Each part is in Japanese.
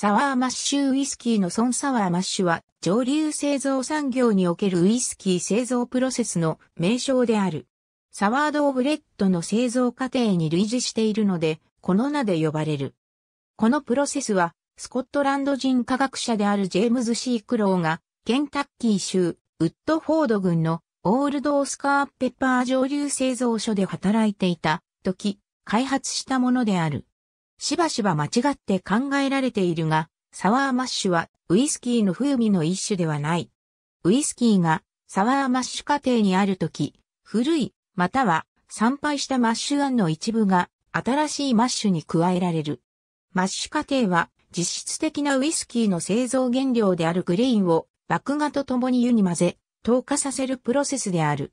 サワーマッシュウイスキーのソンサワーマッシュは上流製造産業におけるウイスキー製造プロセスの名称である。サワードオブレッドの製造過程に類似しているので、この名で呼ばれる。このプロセスは、スコットランド人科学者であるジェームズ・シー・クローが、ケンタッキー州、ウッドフォード郡のオールド・オスカー・ペッパー蒸留製造所で働いていた時、開発したものである。しばしば間違って考えられているが、サワーマッシュはウイスキーの風味の一種ではない。ウイスキーがサワーマッシュ過程にあるとき、古い、または参拝したマッシュ案の一部が新しいマッシュに加えられる。マッシュ過程は実質的なウイスキーの製造原料であるグレインを麦芽と共に湯に混ぜ、透過させるプロセスである。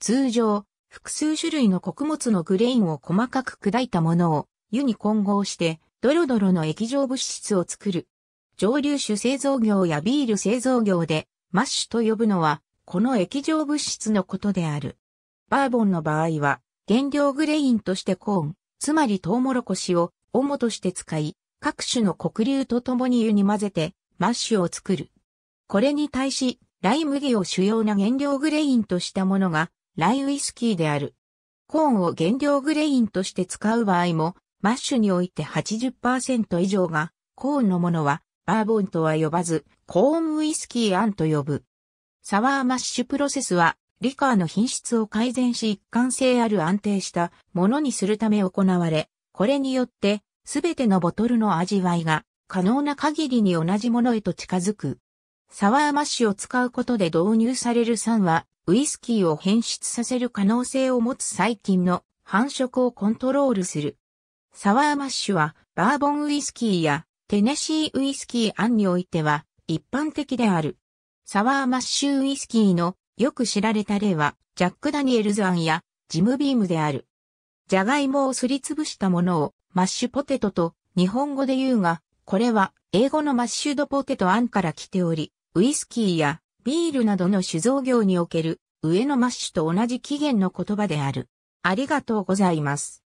通常、複数種類の穀物のグレインを細かく砕いたものを湯に混合して、ドロドロの液状物質を作る。蒸留酒製造業やビール製造業で、マッシュと呼ぶのは、この液状物質のことである。バーボンの場合は、原料グレインとしてコーン、つまりトウモロコシを、主として使い、各種の黒流とともに湯に混ぜて、マッシュを作る。これに対し、ライ麦を主要な原料グレインとしたものが、ライウイスキーである。コーンを原料グレインとして使う場合もマッシュにおいて80%以上が、コーンのものは、バーボンとは呼ばず、コーンウイスキーアンと呼ぶ。サワーマッシュプロセスは、リカーの品質を改善し一貫性ある安定したものにするため行われ、これによって、すべてのボトルの味わいが可能な限りに同じものへと近づく。サワーマッシュを使うことで導入される酸は、ウイスキーを変質させる可能性を持つ細菌の繁殖をコントロールする。サワーマッシュは、バーボンウイスキーやテネシーウイスキー案においては一般的である。サワーマッシュウイスキーのよく知られた例は、ジャック・ダニエルズ案やジムビームである。ジャガイモをすりつぶしたものをマッシュポテトと日本語で言うが、これは英語のマッシュドポテト案から来ており、ウイスキーやビールなどの酒造業における上のマッシュと同じ起源の言葉である。ありがとうございます。